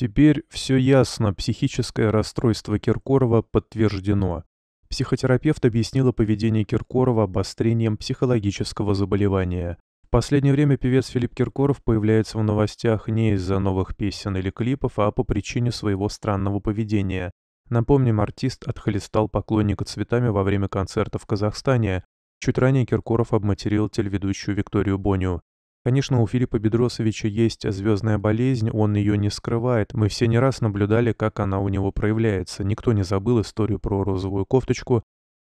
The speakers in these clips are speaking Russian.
Теперь все ясно, психическое расстройство Киркорова подтверждено. Психотерапевт объяснила поведение Киркорова обострением психологического заболевания. В последнее время певец Филипп Киркоров появляется в новостях не из-за новых песен или клипов, а по причине своего странного поведения. Напомним, артист отхлестал поклонника цветами во время концерта в Казахстане. Чуть ранее Киркоров обматерил телеведущую Викторию Боню. Конечно, у Филиппа Бедросовича есть звездная болезнь, он ее не скрывает. Мы все не раз наблюдали, как она у него проявляется. Никто не забыл историю про розовую кофточку.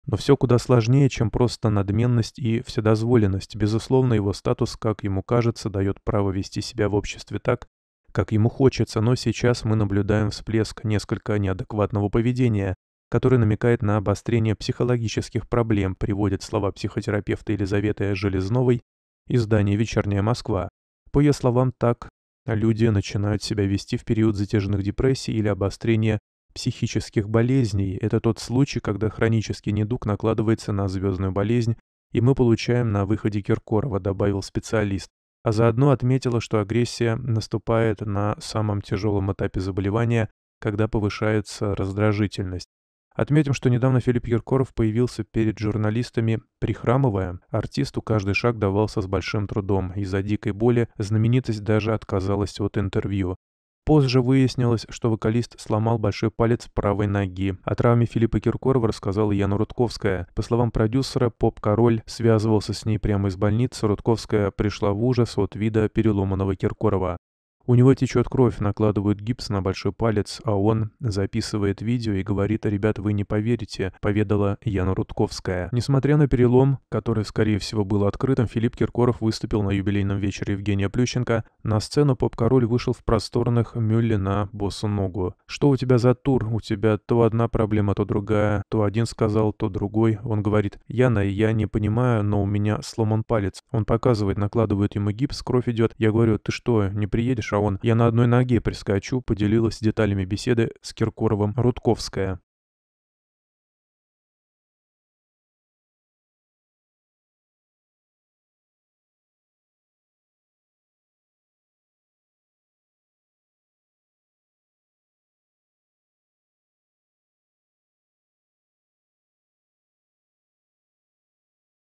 Но все куда сложнее, чем просто надменность и вседозволенность. Безусловно, его статус, как ему кажется, дает право вести себя в обществе так, как ему хочется, но сейчас мы наблюдаем всплеск несколько неадекватного поведения, который намекает на обострение психологических проблем, приводит слова психотерапевта Елизаветы Железновой издание «Вечерняя Москва». По ее словам, так люди начинают себя вести в период затяжных депрессий или обострения психических болезней. Это тот случай, когда хронический недуг накладывается на звездную болезнь, и мы получаем на выходе Киркорова, добавил специалист. А заодно отметила, что агрессия наступает на самом тяжелом этапе заболевания, когда повышается раздражительность. Отметим, что недавно Филипп Киркоров появился перед журналистами, прихрамывая. Артисту каждый шаг давался с большим трудом. Из-за дикой боли знаменитость даже отказалась от интервью. Позже выяснилось, что вокалист сломал большой палец правой ноги. О травме Филиппа Киркорова рассказала Яна Рудковская. По словам продюсера, поп-король связывался с ней прямо из больницы. Рудковская пришла в ужас от вида переломанного Киркорова. У него течет кровь, накладывают гипс на большой палец, а он записывает видео и говорит «Ребят, вы не поверите», — поведала Яна Рудковская. Несмотря на перелом, который, скорее всего, был открытым, Филипп Киркоров выступил на юбилейном вечере Евгения Плющенко. На сцену поп-король вышел в просторных мюле на босу ногу. «Что у тебя за тур? У тебя то одна проблема, то другая, то один сказал, то другой». Он говорит «Яна, я не понимаю, но у меня сломан палец». Он показывает, накладывает ему гипс, кровь идет. Я говорю «Ты что, не приедешь?» Шаон. «Я на одной ноге прискочу», поделилась деталями беседы с Киркоровым Рудковская.